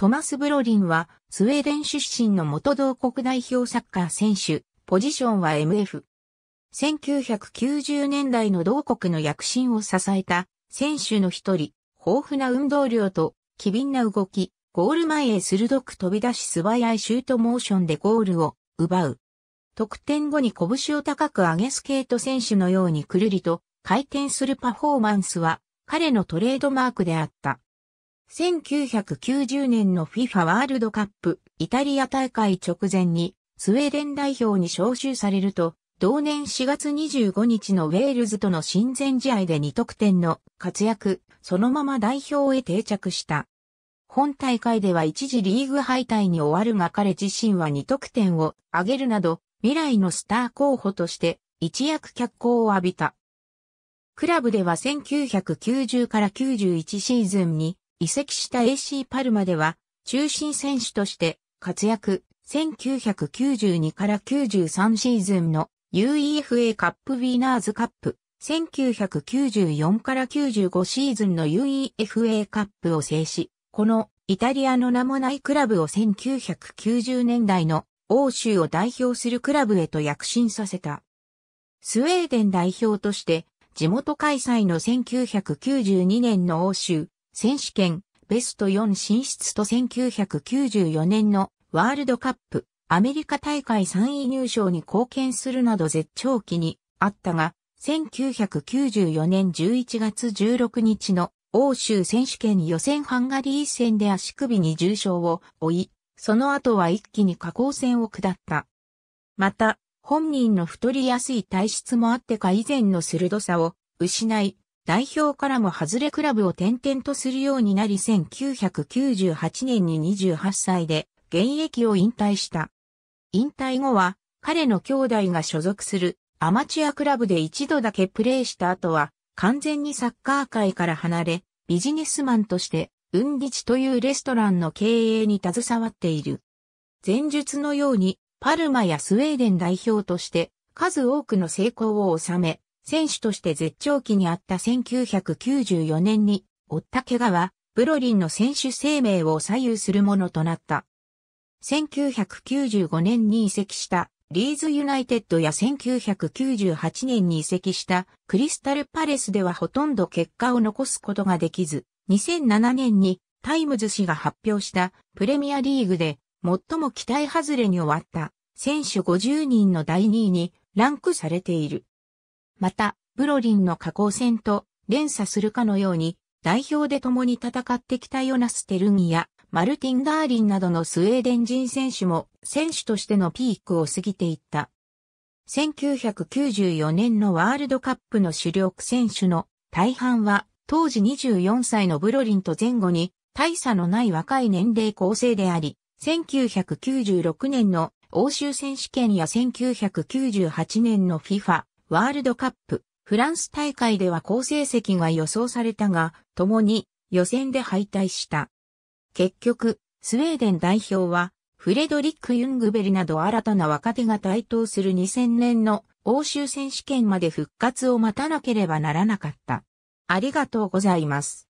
トマス・ブロリンは、スウェーデン出身の元同国代表サッカー選手、ポジションは MF。1990年代の同国の躍進を支えた選手の一人、豊富な運動量と機敏な動き、ゴール前へ鋭く飛び出し素早いシュートモーションでゴールを奪う。得点後に拳を高く上げスケート選手のようにくるりと回転するパフォーマンスは彼のトレードマークであった。1990年の FIFA ワールドカップイタリア大会直前にスウェーデン代表に招集されると、同年4月25日のウェールズとの親善試合で2得点の活躍、そのまま代表へ定着した。本大会では一時リーグ敗退に終わるが彼自身は2得点を挙げるなど、未来のスター候補として一躍脚光を浴びた。クラブでは1990から91シーズンに移籍した AC パルマでは、中心選手として活躍、1992から93シーズンの UEFA カップウィーナーズカップ、1994から95シーズンの UEFA カップを制し、このイタリアの名もないクラブを1990年代の欧州を代表するクラブへと躍進させた。スウェーデン代表として地元開催の1992年の欧州選手権、ベスト4進出と1994年のワールドカップ、アメリカ大会3位入賞に貢献するなど絶頂期にあったが、1994年11月16日の欧州選手権予選ハンガリー戦で足首に重傷を負い、その後は一気に下降線を下った。また、本人の太りやすい体質もあってか以前の鋭さを失い、代表からも外れクラブを転々とするようになり1998年に28歳で現役を引退した。引退後は彼の兄弟が所属するアマチュアクラブで一度だけプレーした後は完全にサッカー界から離れビジネスマンとしてウンディチというレストランの経営に携わっている。前述のようにパルマやスウェーデン代表として数多くの成功を収め選手として絶頂期にあった1994年に、負った怪我は、ブロリンの選手生命を左右するものとなった。1995年に移籍したリーズユナイテッドや1998年に移籍したクリスタルパレスではほとんど結果を残すことができず、2007年にタイムズ氏が発表したプレミアリーグで最も期待外れに終わった選手50人の第2位にランクされている。また、ブロリンの加工戦と連鎖するかのように、代表で共に戦ってきたヨナス・テルギやマルティン・ガーリンなどのスウェーデン人選手も選手としてのピークを過ぎていった。1994年のワールドカップの主力選手の大半は当時24歳のブロリンと前後に大差のない若い年齢構成であり、1996年の欧州選手権や1998年の FIFA ワールドカップ、フランス大会では好成績が予想されたが、共に予選で敗退した。結局、スウェーデン代表は、フレドリック・ユングベリなど新たな若手が台頭する2000年の欧州選手権まで復活を待たなければならなかった。ありがとうございます。